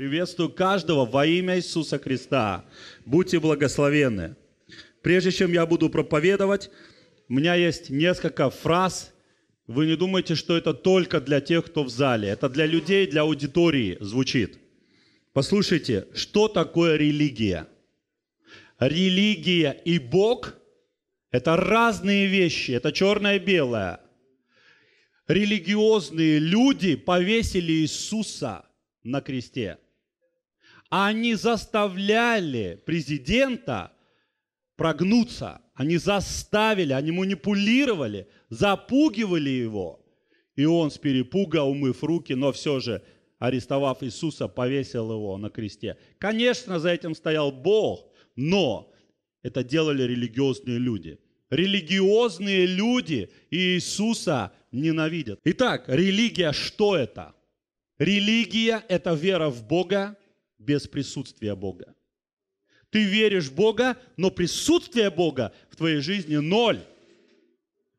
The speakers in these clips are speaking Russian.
Приветствую каждого во имя Иисуса Христа. Будьте благословенны. Прежде чем я буду проповедовать, у меня есть несколько фраз. Вы не думайте, что это только для тех, кто в зале. Это для людей, для аудитории звучит. Послушайте, что такое религия? Религия и Бог – это разные вещи, это черное и белое. Религиозные люди повесили Иисуса на кресте – они заставляли президента прогнуться. Они заставили, они манипулировали, запугивали его. И он с перепуга, умыв руки, но все же, арестовав Иисуса, повесил его на кресте. Конечно, за этим стоял Бог, но это делали религиозные люди. Религиозные люди Иисуса ненавидят. Итак, религия что это? Религия – это вера в Бога, без присутствия Бога. Ты веришь в Бога, но присутствие Бога в твоей жизни ноль.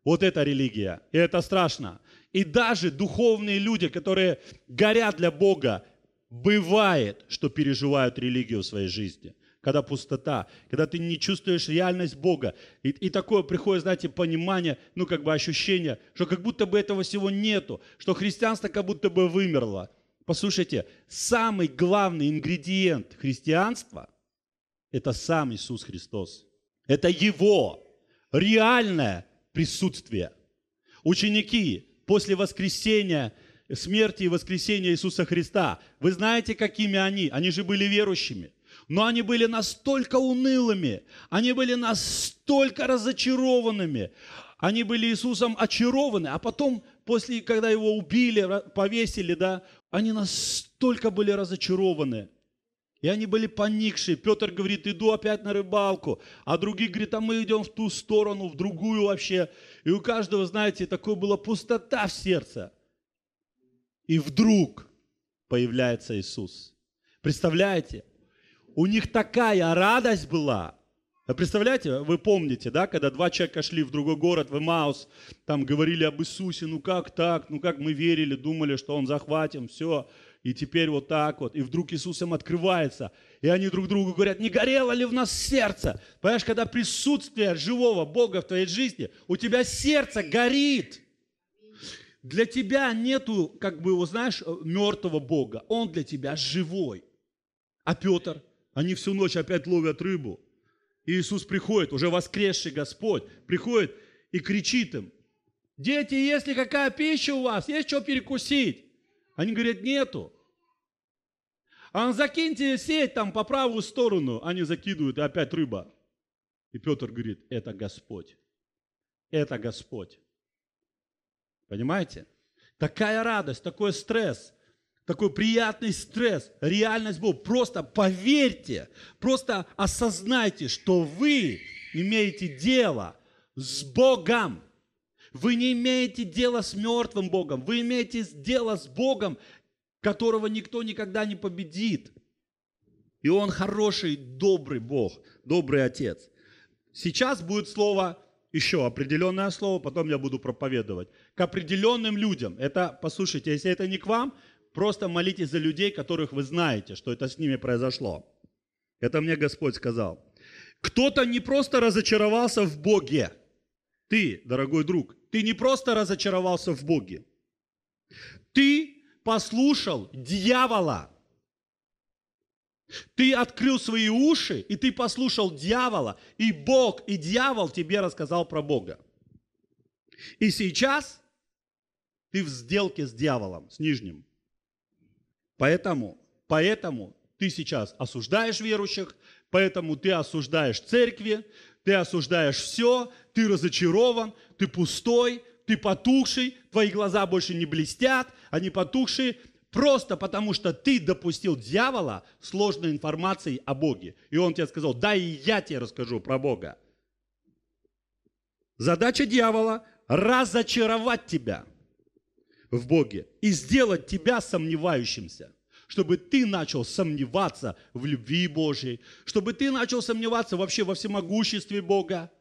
Вот это религия, и это страшно. И даже духовные люди, которые горят для Бога, бывает, что переживают религию в своей жизни когда пустота, когда ты не чувствуешь реальность Бога. И, и такое приходит, знаете, понимание, ну как бы ощущение, что как будто бы этого всего нету, что христианство как будто бы вымерло. Послушайте, самый главный ингредиент христианства – это сам Иисус Христос. Это Его реальное присутствие. Ученики после воскресения, смерти и воскресения Иисуса Христа, вы знаете, какими они? Они же были верующими. Но они были настолько унылыми, они были настолько разочарованными, они были Иисусом очарованы, а потом, после, когда его убили, повесили, да, они настолько были разочарованы. И они были поникшие. Петр говорит, иду опять на рыбалку. А другие говорят, а мы идем в ту сторону, в другую вообще. И у каждого, знаете, такое была пустота в сердце. И вдруг появляется Иисус. Представляете? У них такая радость была – а представляете, вы помните, да, когда два человека шли в другой город, в Маус, там говорили об Иисусе, ну как так, ну как мы верили, думали, что Он захватим, все, и теперь вот так вот, и вдруг Иисус им открывается, и они друг другу говорят, не горело ли в нас сердце? Понимаешь, когда присутствие живого Бога в твоей жизни, у тебя сердце горит. Для тебя нету, как бы, его знаешь, мертвого Бога, Он для тебя живой. А Петр, они всю ночь опять ловят рыбу – и Иисус приходит, уже воскресший Господь, приходит и кричит им, дети, есть ли какая пища у вас, есть что перекусить? Они говорят, нету. А закиньте сеть там по правую сторону, они закидывают, и опять рыба. И Петр говорит, это Господь. Это Господь. Понимаете? Такая радость, такой стресс – такой приятный стресс, реальность Бога. Просто поверьте, просто осознайте, что вы имеете дело с Богом. Вы не имеете дело с мертвым Богом. Вы имеете дело с Богом, которого никто никогда не победит. И Он хороший, добрый Бог, добрый Отец. Сейчас будет слово, еще определенное слово, потом я буду проповедовать. К определенным людям. Это, послушайте, если это не к вам, Просто молитесь за людей, которых вы знаете, что это с ними произошло. Это мне Господь сказал. Кто-то не просто разочаровался в Боге. Ты, дорогой друг, ты не просто разочаровался в Боге. Ты послушал дьявола. Ты открыл свои уши, и ты послушал дьявола, и Бог, и дьявол тебе рассказал про Бога. И сейчас ты в сделке с дьяволом, с нижним. Поэтому, поэтому ты сейчас осуждаешь верующих, поэтому ты осуждаешь церкви, ты осуждаешь все, ты разочарован, ты пустой, ты потухший, твои глаза больше не блестят, они потухшие, просто потому что ты допустил дьявола сложной информацией о Боге. И он тебе сказал, да, и я тебе расскажу про Бога. Задача дьявола – разочаровать тебя в Боге и сделать тебя сомневающимся, чтобы ты начал сомневаться в любви Божьей, чтобы ты начал сомневаться вообще во всемогуществе Бога,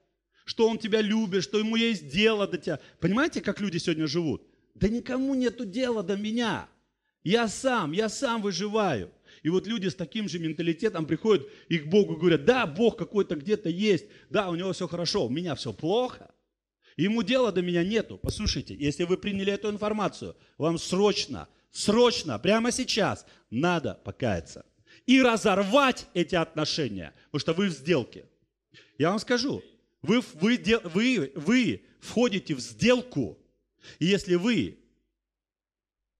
что Он тебя любит, что Ему есть дело до тебя. Понимаете, как люди сегодня живут? Да никому нету дела до меня. Я сам, я сам выживаю. И вот люди с таким же менталитетом приходят и к Богу говорят, да, Бог какой-то где-то есть, да, у него все хорошо, у меня все плохо – Ему дела до меня нету. Послушайте, если вы приняли эту информацию, вам срочно, срочно, прямо сейчас надо покаяться. И разорвать эти отношения, потому что вы в сделке. Я вам скажу, вы, вы, вы, вы входите в сделку, и если вы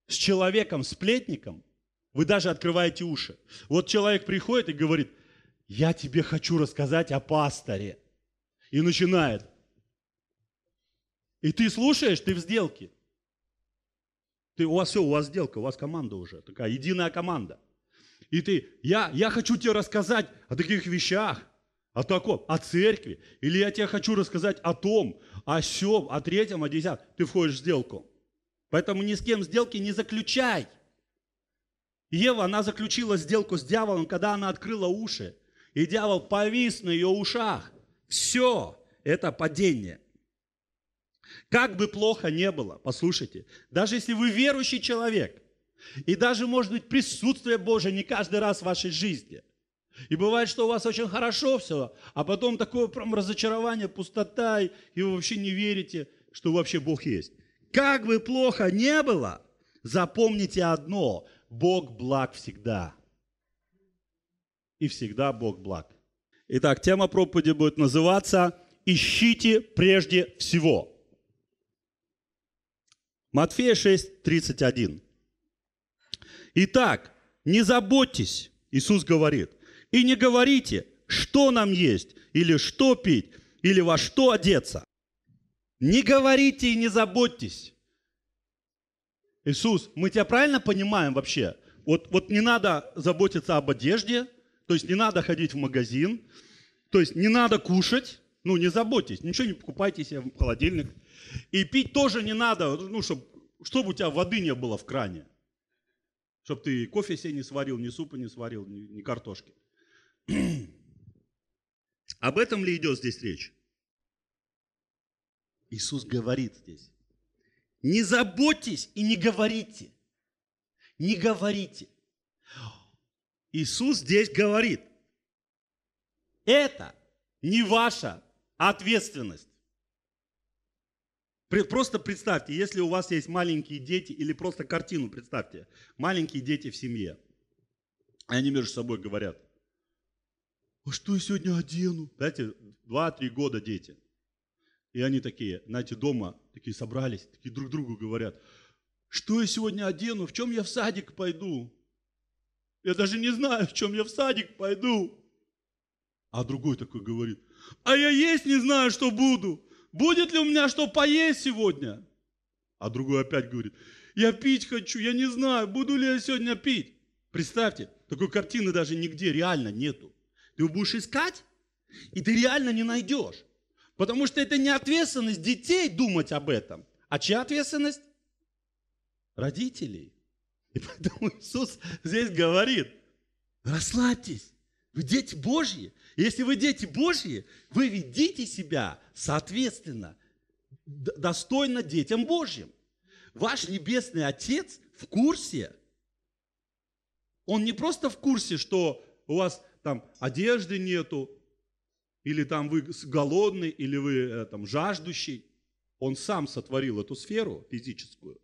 с человеком, сплетником, вы даже открываете уши. Вот человек приходит и говорит, я тебе хочу рассказать о пасторе. И начинает, и ты слушаешь, ты в сделке. Ты, у вас все, у вас сделка, у вас команда уже, такая единая команда. И ты, я, я хочу тебе рассказать о таких вещах, о таком, о церкви. Или я тебе хочу рассказать о том, о сем, о третьем, о десятом. Ты входишь в сделку. Поэтому ни с кем сделки не заключай. Ева, она заключила сделку с дьяволом, когда она открыла уши. И дьявол повис на ее ушах. Все, это падение. Как бы плохо не было, послушайте, даже если вы верующий человек, и даже, может быть, присутствие Божие не каждый раз в вашей жизни, и бывает, что у вас очень хорошо все, а потом такое прям разочарование, пустота, и вы вообще не верите, что вообще Бог есть. Как бы плохо не было, запомните одно, Бог благ всегда. И всегда Бог благ. Итак, тема проповеди будет называться «Ищите прежде всего». Матфея 6, 31. Итак, не заботьтесь, Иисус говорит, и не говорите, что нам есть, или что пить, или во что одеться. Не говорите и не заботьтесь. Иисус, мы тебя правильно понимаем вообще? Вот, вот не надо заботиться об одежде, то есть не надо ходить в магазин, то есть не надо кушать, ну не заботьтесь, ничего не покупайте себе в холодильник, и пить тоже не надо, ну, чтобы чтоб у тебя воды не было в кране. Чтобы ты кофе себе не сварил, ни супа не сварил, ни, ни картошки. Об этом ли идет здесь речь? Иисус говорит здесь. Не заботьтесь и не говорите. Не говорите. Иисус здесь говорит. Это не ваша ответственность. Просто представьте, если у вас есть маленькие дети, или просто картину представьте, маленькие дети в семье, и они между собой говорят, а что я сегодня одену? Знаете, 2-3 года дети. И они такие, знаете, дома такие собрались, такие друг другу говорят, что я сегодня одену, в чем я в садик пойду? Я даже не знаю, в чем я в садик пойду. А другой такой говорит, а я есть не знаю, что буду будет ли у меня что поесть сегодня? А другой опять говорит, я пить хочу, я не знаю, буду ли я сегодня пить. Представьте, такой картины даже нигде реально нету. Ты его будешь искать, и ты реально не найдешь. Потому что это не ответственность детей думать об этом. А чья ответственность? Родителей. И поэтому Иисус здесь говорит, расслабьтесь, вы дети Божьи. Если вы дети Божьи, вы ведите себя, соответственно, достойно детям Божьим. Ваш Небесный Отец в курсе. Он не просто в курсе, что у вас там одежды нету, или там вы голодный, или вы э, там жаждущий. Он сам сотворил эту сферу физическую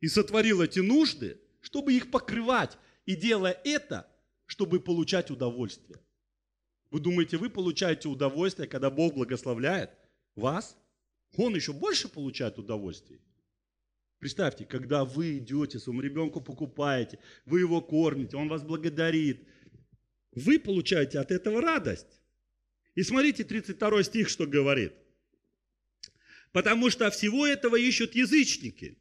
и сотворил эти нужды, чтобы их покрывать. И делая это, чтобы получать удовольствие. Вы думаете, вы получаете удовольствие, когда Бог благословляет вас? Он еще больше получает удовольствие. Представьте, когда вы идете, своему ребенку покупаете, вы его кормите, он вас благодарит. Вы получаете от этого радость. И смотрите 32 стих, что говорит. Потому что всего этого ищут язычники.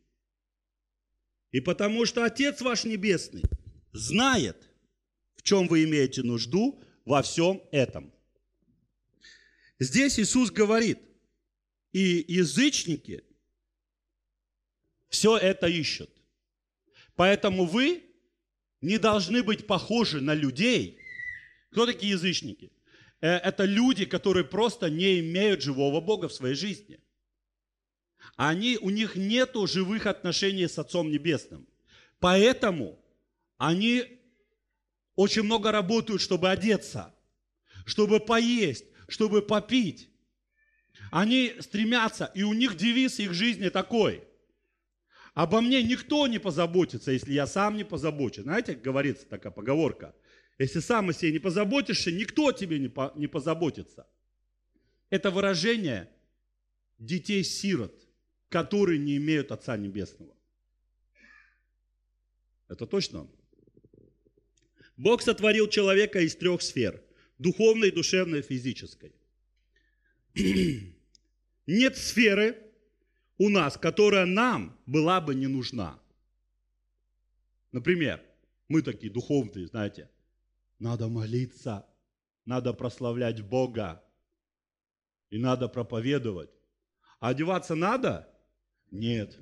И потому что Отец ваш Небесный знает – в чем вы имеете нужду во всем этом. Здесь Иисус говорит, и язычники все это ищут. Поэтому вы не должны быть похожи на людей. Кто такие язычники? Э, это люди, которые просто не имеют живого Бога в своей жизни. Они, у них нет живых отношений с Отцом Небесным. Поэтому они очень много работают, чтобы одеться, чтобы поесть, чтобы попить. Они стремятся, и у них девиз их жизни такой. Обо мне никто не позаботится, если я сам не позабочусь. Знаете, говорится такая поговорка. Если сам о себе не позаботишься, никто о тебе не, по, не позаботится. Это выражение детей-сирот, которые не имеют Отца Небесного. Это точно? Бог сотворил человека из трех сфер – духовной, душевной, физической. Нет сферы у нас, которая нам была бы не нужна. Например, мы такие духовные, знаете, надо молиться, надо прославлять Бога и надо проповедовать. А одеваться надо? Нет.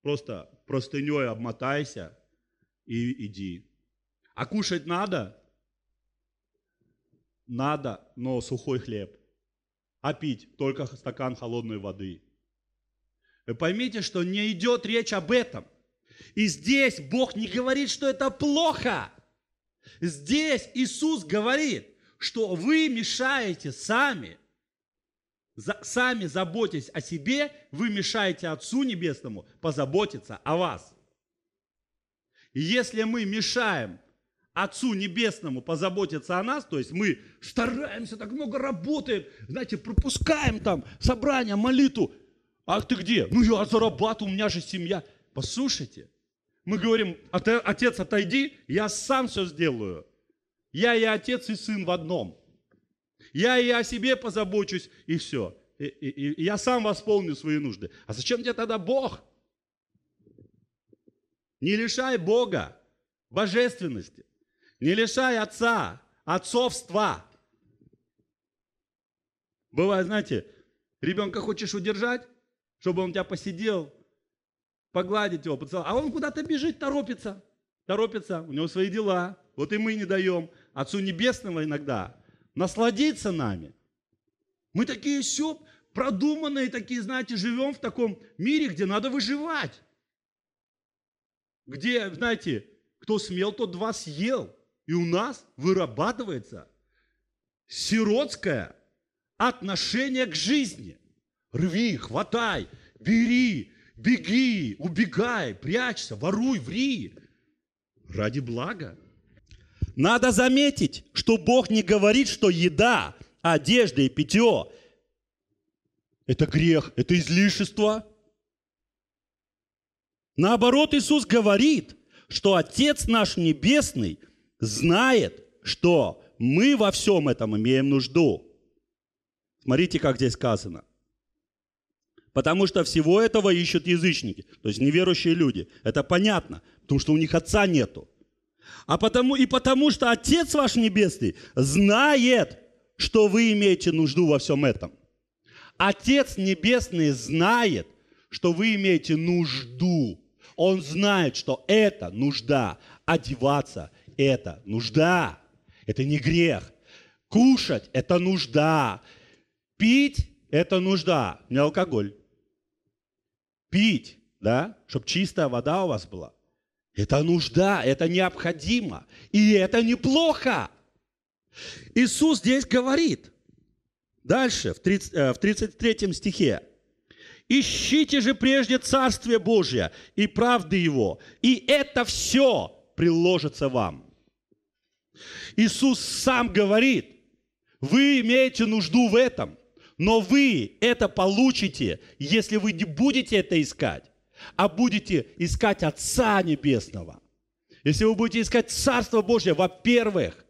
Просто простыней обмотайся и иди. А кушать надо? Надо, но сухой хлеб. А пить только стакан холодной воды. Вы поймите, что не идет речь об этом. И здесь Бог не говорит, что это плохо. Здесь Иисус говорит, что вы мешаете сами. За, сами заботьтесь о себе, вы мешаете Отцу Небесному позаботиться о вас. И если мы мешаем Отцу Небесному позаботиться о нас, то есть мы стараемся, так много работаем, знаете, пропускаем там собрание, молитву. А ты где? Ну я зарабатываю, у меня же семья. Послушайте, мы говорим, отец, отойди, я сам все сделаю. Я и отец, и сын в одном. Я и о себе позабочусь, и все. И, и, и я сам восполню свои нужды. А зачем тебе тогда Бог? Не лишай Бога божественности. Не лишай отца, отцовства. Бывает, знаете, ребенка хочешь удержать, чтобы он тебя посидел, погладить его, поцеловать. А он куда-то бежит, торопится, торопится, у него свои дела. Вот и мы не даем Отцу Небесного иногда насладиться нами. Мы такие все продуманные, такие, знаете, живем в таком мире, где надо выживать. Где, знаете, кто смел, тот два съел. И у нас вырабатывается сиротское отношение к жизни. Рви, хватай, бери, беги, убегай, прячься, воруй, ври. Ради блага. Надо заметить, что Бог не говорит, что еда, одежда и питье – это грех, это излишество. Наоборот, Иисус говорит, что Отец наш Небесный – знает, что мы во всем этом имеем нужду. Смотрите, как здесь сказано. Потому что всего этого ищут язычники, то есть неверующие люди. Это понятно, потому что у них отца нету. А потому и потому что Отец ваш Небесный знает, что вы имеете нужду во всем этом. Отец Небесный знает, что вы имеете нужду. Он знает, что это нужда одеваться это нужда, это не грех. Кушать – это нужда. Пить – это нужда, не алкоголь. Пить, да, чтобы чистая вода у вас была. Это нужда, это необходимо, и это неплохо. Иисус здесь говорит, дальше, в, 30, э, в 33 стихе, «Ищите же прежде Царствие Божье и правды Его, и это все приложится вам. Иисус сам говорит, вы имеете нужду в этом, но вы это получите, если вы не будете это искать, а будете искать Отца Небесного. Если вы будете искать Царство Божье, во-первых,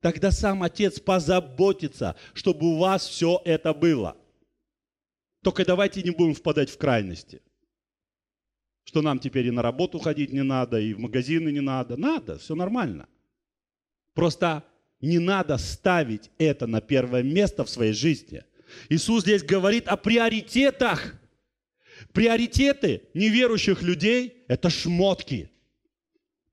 тогда сам Отец позаботится, чтобы у вас все это было. Только давайте не будем впадать в крайности – что нам теперь и на работу ходить не надо, и в магазины не надо. Надо, все нормально. Просто не надо ставить это на первое место в своей жизни. Иисус здесь говорит о приоритетах. Приоритеты неверующих людей – это шмотки.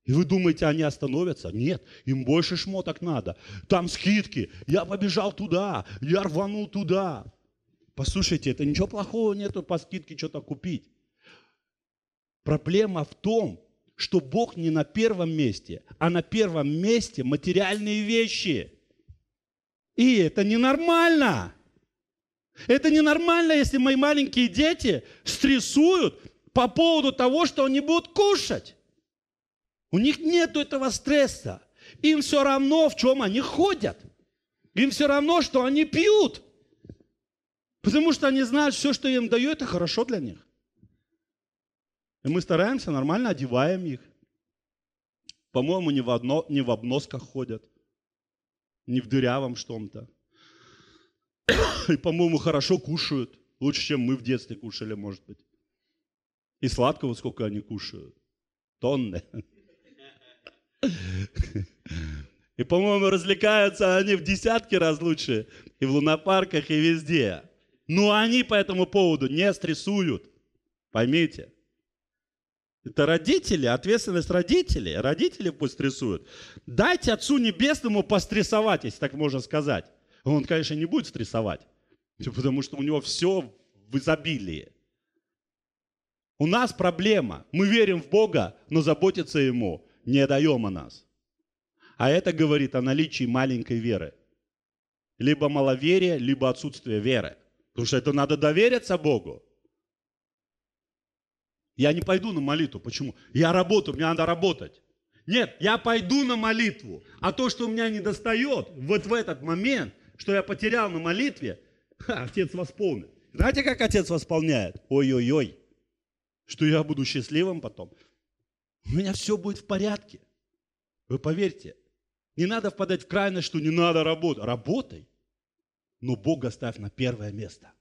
И вы думаете, они остановятся? Нет, им больше шмоток надо. Там скидки. Я побежал туда, я рванул туда. Послушайте, это ничего плохого нету по скидке что-то купить. Проблема в том, что Бог не на первом месте, а на первом месте материальные вещи. И это ненормально. Это ненормально, если мои маленькие дети стрессуют по поводу того, что они будут кушать. У них нет этого стресса. Им все равно, в чем они ходят. Им все равно, что они пьют. Потому что они знают, все, что им дают, это хорошо для них. И мы стараемся, нормально одеваем их. По-моему, не в, одно, не в обносках ходят, не в дырявом что-то. И, по-моему, хорошо кушают, лучше, чем мы в детстве кушали, может быть. И сладкого сколько они кушают. Тонны. И, по-моему, развлекаются они в десятки раз лучше, и в лунопарках, и везде. Но они по этому поводу не стрессуют. Поймите. Это родители, ответственность родителей. Родители пусть стрессуют. Дайте Отцу Небесному пострессовать, если так можно сказать. Он, конечно, не будет стрессовать, потому что у него все в изобилии. У нас проблема. Мы верим в Бога, но заботиться Ему не даем о нас. А это говорит о наличии маленькой веры. Либо маловерие, либо отсутствие веры. Потому что это надо довериться Богу. Я не пойду на молитву. Почему? Я работаю, мне надо работать. Нет, я пойду на молитву. А то, что у меня не достает, вот в этот момент, что я потерял на молитве, ха, отец восполнит. Знаете, как отец восполняет? Ой-ой-ой, что я буду счастливым потом. У меня все будет в порядке. Вы поверьте, не надо впадать в крайность, что не надо работать. Работай, но Бога ставь на первое место –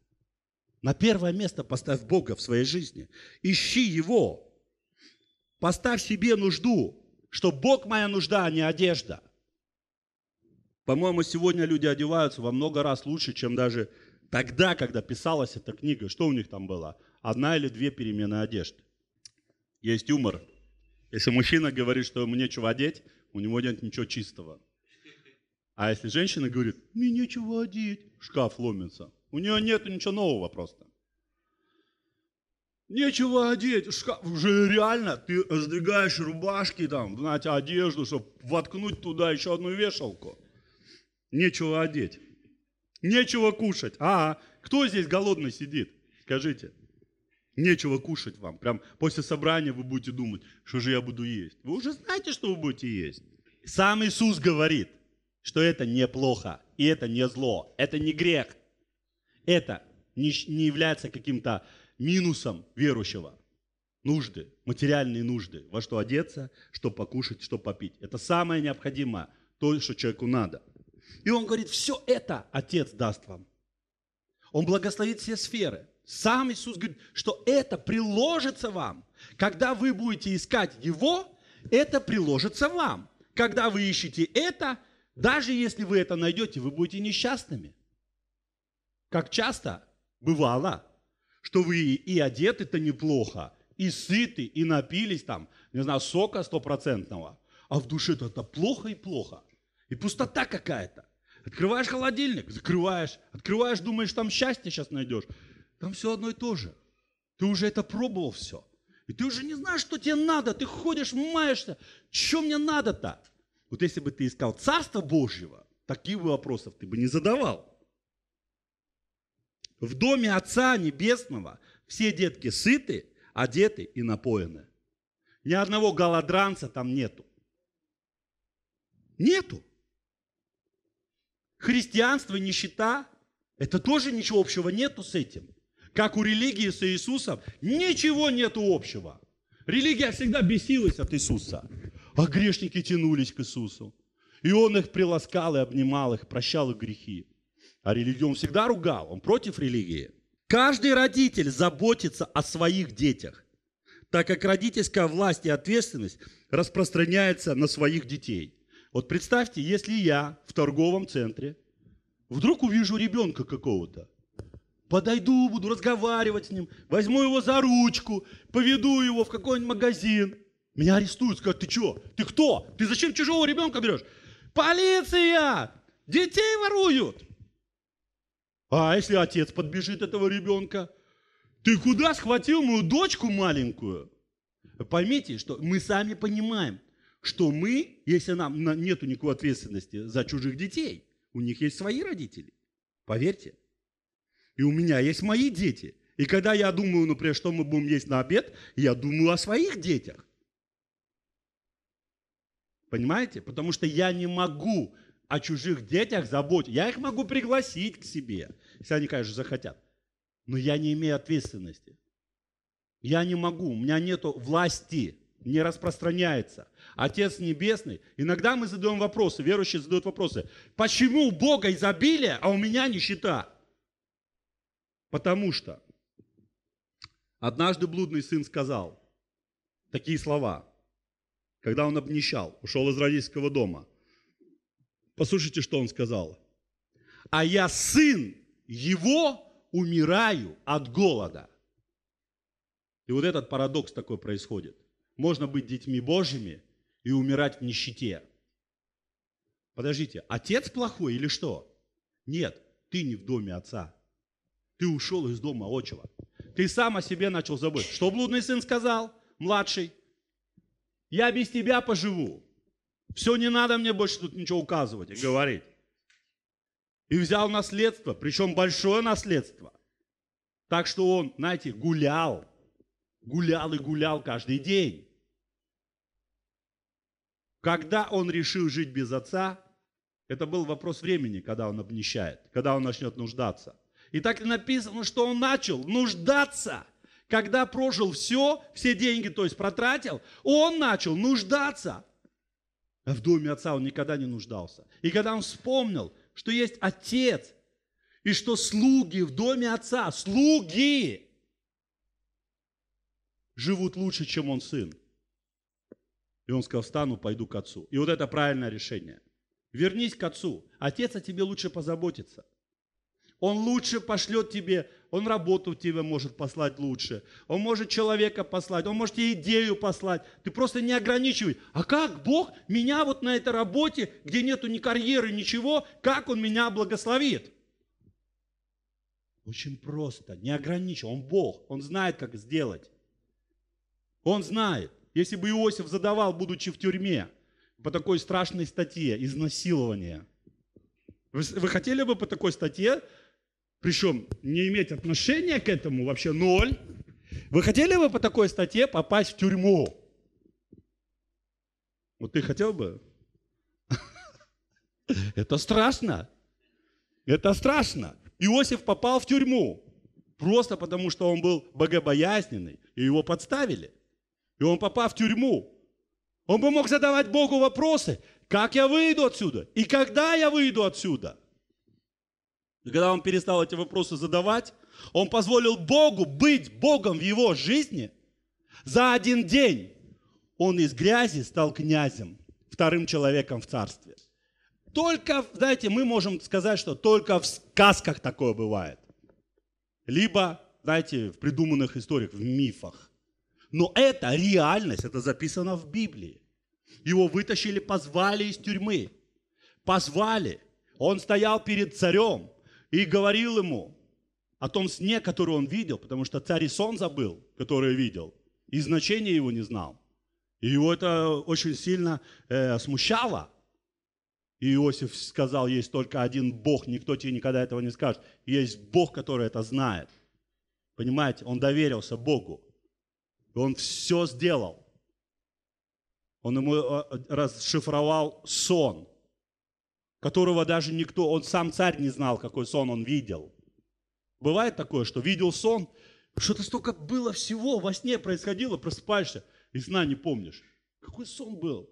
на первое место поставь Бога в своей жизни. Ищи Его. Поставь себе нужду, что Бог моя нужда, а не одежда. По-моему, сегодня люди одеваются во много раз лучше, чем даже тогда, когда писалась эта книга. Что у них там было? Одна или две перемены одежды. Есть юмор. Если мужчина говорит, что ему нечего одеть, у него нет ничего чистого. А если женщина говорит, мне нечего одеть, шкаф ломится. У нее нет ничего нового просто. Нечего одеть. Шкаф. Уже реально ты сдвигаешь рубашки, там, знаете, одежду, чтобы воткнуть туда еще одну вешалку. Нечего одеть. Нечего кушать. А, кто здесь голодный сидит? Скажите. Нечего кушать вам. Прям после собрания вы будете думать, что же я буду есть. Вы уже знаете, что вы будете есть. Сам Иисус говорит, что это неплохо и это не зло, это не грех, это не, не является каким-то минусом верующего. Нужды, материальные нужды, во что одеться, что покушать, что попить. Это самое необходимое, то, что человеку надо. И он говорит, все это Отец даст вам. Он благословит все сферы. Сам Иисус говорит, что это приложится вам. Когда вы будете искать Его, это приложится вам. Когда вы ищете это, даже если вы это найдете, вы будете несчастными. Как часто бывало, что вы и одеты-то неплохо, и сыты, и напились там, не знаю, сока стопроцентного, а в душе-то это плохо и плохо. И пустота какая-то. Открываешь холодильник, закрываешь, открываешь, думаешь, там счастье сейчас найдешь. Там все одно и то же. Ты уже это пробовал все. И ты уже не знаешь, что тебе надо. Ты ходишь, маешься. Что мне надо-то? Вот если бы ты искал Царство Божьего, таких бы вопросов ты бы не задавал. В доме Отца Небесного все детки сыты, одеты и напоены. Ни одного голодранца там нету. Нету. Христианство, нищета, это тоже ничего общего нету с этим. Как у религии с Иисусом, ничего нету общего. Религия всегда бесилась от Иисуса. А грешники тянулись к Иисусу. И Он их приласкал и обнимал их, прощал их грехи. А религию он всегда ругал, он против религии. Каждый родитель заботится о своих детях, так как родительская власть и ответственность распространяется на своих детей. Вот представьте, если я в торговом центре вдруг увижу ребенка какого-то, подойду, буду разговаривать с ним, возьму его за ручку, поведу его в какой-нибудь магазин, меня арестуют, скажут, ты что, ты кто, ты зачем чужого ребенка берешь? Полиция! Детей воруют! А если отец подбежит этого ребенка? Ты куда схватил мою дочку маленькую? Поймите, что мы сами понимаем, что мы, если нам нету никакой ответственности за чужих детей, у них есть свои родители. Поверьте. И у меня есть мои дети. И когда я думаю, например, что мы будем есть на обед, я думаю о своих детях. Понимаете? Потому что я не могу о чужих детях заботиться. Я их могу пригласить к себе, если они, конечно, захотят. Но я не имею ответственности. Я не могу, у меня нет власти, не распространяется. Отец Небесный, иногда мы задаем вопросы, верующие задают вопросы. Почему у Бога изобилие, а у меня нищета? Потому что однажды блудный сын сказал такие слова, когда он обнищал, ушел из родительского дома. Послушайте, что он сказал. А я сын его умираю от голода. И вот этот парадокс такой происходит. Можно быть детьми Божьими и умирать в нищете. Подождите, отец плохой или что? Нет, ты не в доме отца. Ты ушел из дома отчего. Ты сам о себе начал забыть. Что блудный сын сказал, младший? Я без тебя поживу. Все, не надо мне больше тут ничего указывать и говорить. И взял наследство, причем большое наследство. Так что он, знаете, гулял. Гулял и гулял каждый день. Когда он решил жить без отца, это был вопрос времени, когда он обнищает, когда он начнет нуждаться. И так и написано, что он начал нуждаться. Когда прожил все, все деньги, то есть протратил, он начал нуждаться. В доме отца он никогда не нуждался. И когда он вспомнил, что есть отец, и что слуги в доме отца, слуги, живут лучше, чем он сын. И он сказал, встану, пойду к отцу. И вот это правильное решение. Вернись к отцу. Отец о тебе лучше позаботится. Он лучше пошлет тебе он работу тебе может послать лучше, он может человека послать, он может тебе идею послать. Ты просто не ограничивай. А как Бог меня вот на этой работе, где нету ни карьеры, ничего, как Он меня благословит? Очень просто, не ограничивай. Он Бог, Он знает, как сделать. Он знает. Если бы Иосиф задавал, будучи в тюрьме, по такой страшной статье, изнасилование – вы, вы хотели бы по такой статье причем не иметь отношения к этому вообще ноль. Вы хотели бы по такой статье попасть в тюрьму? Вот ты хотел бы? Это страшно. Это страшно. Иосиф попал в тюрьму просто потому, что он был богобоязненный, и его подставили. И он попал в тюрьму. Он бы мог задавать Богу вопросы, как я выйду отсюда и когда я выйду отсюда. И когда он перестал эти вопросы задавать, он позволил Богу быть Богом в его жизни. За один день он из грязи стал князем, вторым человеком в царстве. Только, знаете, мы можем сказать, что только в сказках такое бывает. Либо, знаете, в придуманных историях, в мифах. Но это реальность, это записано в Библии. Его вытащили, позвали из тюрьмы. Позвали. Он стоял перед царем и говорил ему о том сне, который он видел, потому что царь и сон забыл, который видел, и значение его не знал. И его это очень сильно э, смущало. И Иосиф сказал, есть только один Бог, никто тебе никогда этого не скажет. Есть Бог, который это знает. Понимаете, он доверился Богу. он все сделал. Он ему э, э, расшифровал сон которого даже никто, он сам царь не знал, какой сон он видел. Бывает такое, что видел сон, что-то столько было всего во сне происходило, просыпаешься и сна не помнишь. Какой сон был?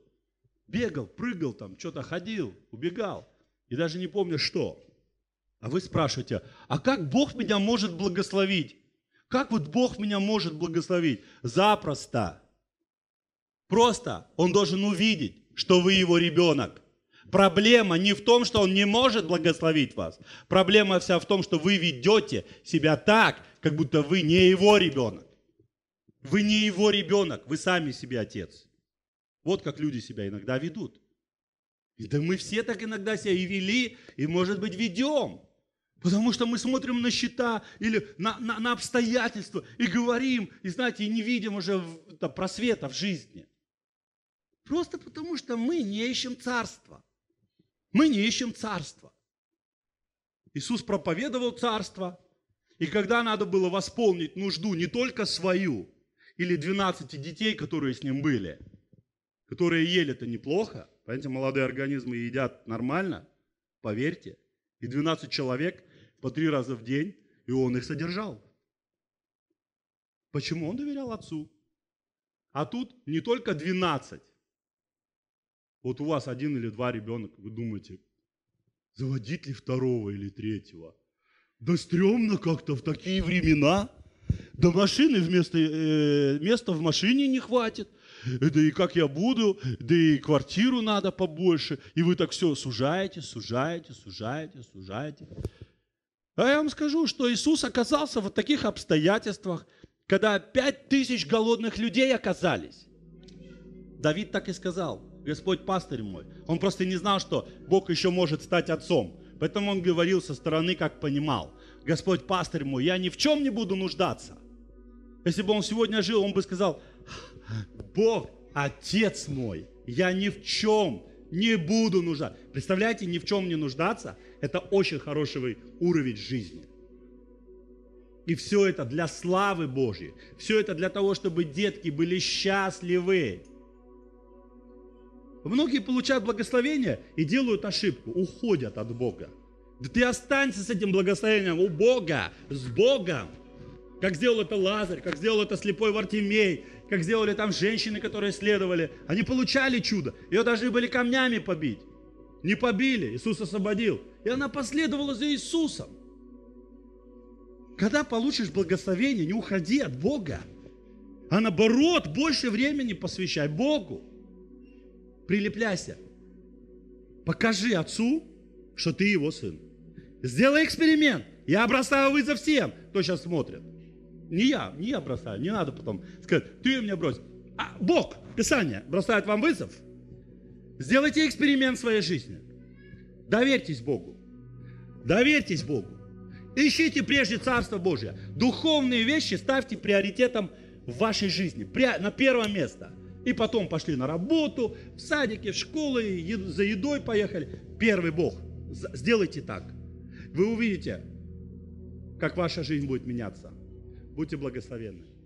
Бегал, прыгал там, что-то ходил, убегал. И даже не помнишь что. А вы спрашиваете, а как Бог меня может благословить? Как вот Бог меня может благословить? Запросто. Просто он должен увидеть, что вы его ребенок – Проблема не в том, что Он не может благословить вас. Проблема вся в том, что вы ведете себя так, как будто вы не Его ребенок. Вы не Его ребенок, вы сами себе отец. Вот как люди себя иногда ведут. И да мы все так иногда себя и вели, и, может быть, ведем. Потому что мы смотрим на счета или на, на, на обстоятельства и говорим, и знаете, и не видим уже просвета в жизни. Просто потому что мы не ищем царства. Мы не ищем царства. Иисус проповедовал царство, и когда надо было восполнить нужду не только свою, или 12 детей, которые с ним были, которые ели это неплохо, понимаете, молодые организмы едят нормально, поверьте, и 12 человек по три раза в день, и он их содержал. Почему? Он доверял отцу. А тут не только 12, вот у вас один или два ребенка, вы думаете, заводить ли второго или третьего? Да стрёмно как-то в такие времена. Да машины вместо, э, места в машине не хватит. Да и как я буду, да и квартиру надо побольше. И вы так все сужаете, сужаете, сужаете, сужаете. А я вам скажу, что Иисус оказался в таких обстоятельствах, когда пять тысяч голодных людей оказались. Давид так и сказал – Господь пастырь мой. Он просто не знал, что Бог еще может стать отцом. Поэтому он говорил со стороны, как понимал. Господь пастырь мой, я ни в чем не буду нуждаться. Если бы он сегодня жил, он бы сказал, Бог, отец мой, я ни в чем не буду нуждаться. Представляете, ни в чем не нуждаться, это очень хороший уровень жизни. И все это для славы Божьей. Все это для того, чтобы детки были счастливы. Многие получают благословение и делают ошибку, уходят от Бога. Да ты останься с этим благословением у Бога, с Богом. Как сделал это Лазарь, как сделал это слепой Вартимей, как сделали там женщины, которые следовали. Они получали чудо. Ее даже были камнями побить. Не побили, Иисус освободил. И она последовала за Иисусом. Когда получишь благословение, не уходи от Бога. А наоборот, больше времени посвящай Богу прилепляйся. Покажи отцу, что ты его сын. Сделай эксперимент. Я бросаю вызов всем, кто сейчас смотрит. Не я, не я бросаю. Не надо потом сказать, ты меня брось. А Бог, Писание, бросает вам вызов. Сделайте эксперимент в своей жизни. Доверьтесь Богу. Доверьтесь Богу. Ищите прежде Царство Божье. Духовные вещи ставьте приоритетом в вашей жизни. На первое место. И потом пошли на работу, в садики, в школы, за едой поехали. Первый Бог. Сделайте так. Вы увидите, как ваша жизнь будет меняться. Будьте благословенны.